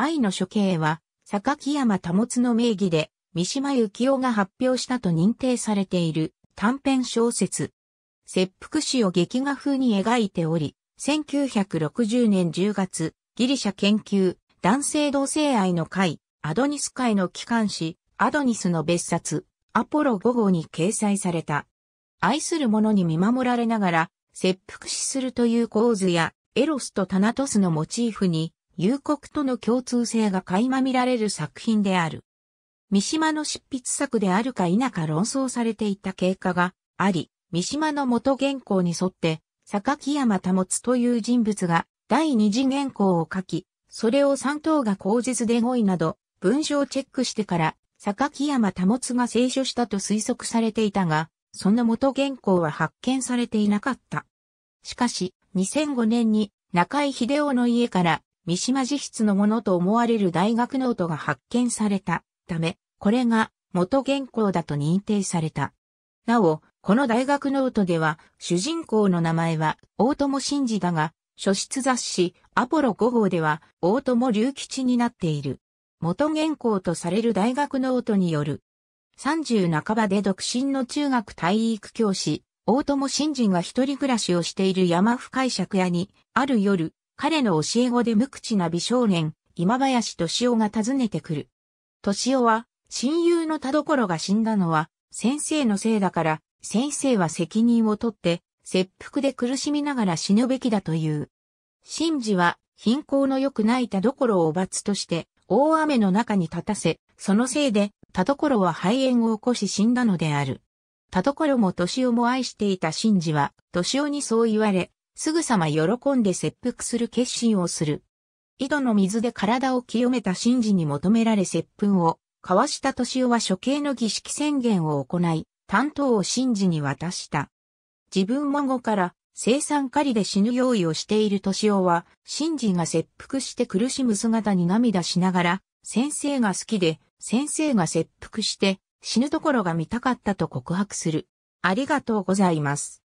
愛の処刑は、榊山保の名義で、三島幸紀夫が発表したと認定されている短編小説。切腹死を劇画風に描いており、1960年10月、ギリシャ研究、男性同性愛の会、アドニス会の機関誌、アドニスの別冊、アポロ5号に掲載された。愛する者に見守られながら、切腹死するという構図や、エロスとタナトスのモチーフに、幽国との共通性が垣間見られる作品である。三島の執筆作であるか否か論争されていた経過があり、三島の元原稿に沿って、榊山保という人物が第二次原稿を書き、それを三等が口実で語いなど、文章をチェックしてから、榊山保が聖書したと推測されていたが、その元原稿は発見されていなかった。しかし、2005年に中井秀夫の家から三島自筆のものと思われる大学ノートが発見されたため、これが元原稿だと認定された。なお、この大学ノートでは、主人公の名前は大友真治だが、書室雑誌アポロ5号では大友隆吉になっている。元原稿とされる大学ノートによる。30半ばで独身の中学体育教師、大友真治が一人暮らしをしている山深い借家に、ある夜、彼の教え子で無口な美少年、今林敏夫が訪ねてくる。敏夫は、親友の田所が死んだのは、先生のせいだから、先生は責任を取って、切腹で苦しみながら死ぬべきだという。真治は、貧困の良くない田所を罰として、大雨の中に立たせ、そのせいで、田所は肺炎を起こし死んだのである。田所も敏夫も愛していた真治は、敏夫にそう言われ、すぐさま喜んで切腹する決心をする。井戸の水で体を清めた神事に求められ接吻を、交わした敏夫は処刑の儀式宣言を行い、担当を神事に渡した。自分も後から生産狩りで死ぬ用意をしている敏夫は、神事が切腹して苦しむ姿に涙しながら、先生が好きで、先生が切腹して、死ぬところが見たかったと告白する。ありがとうございます。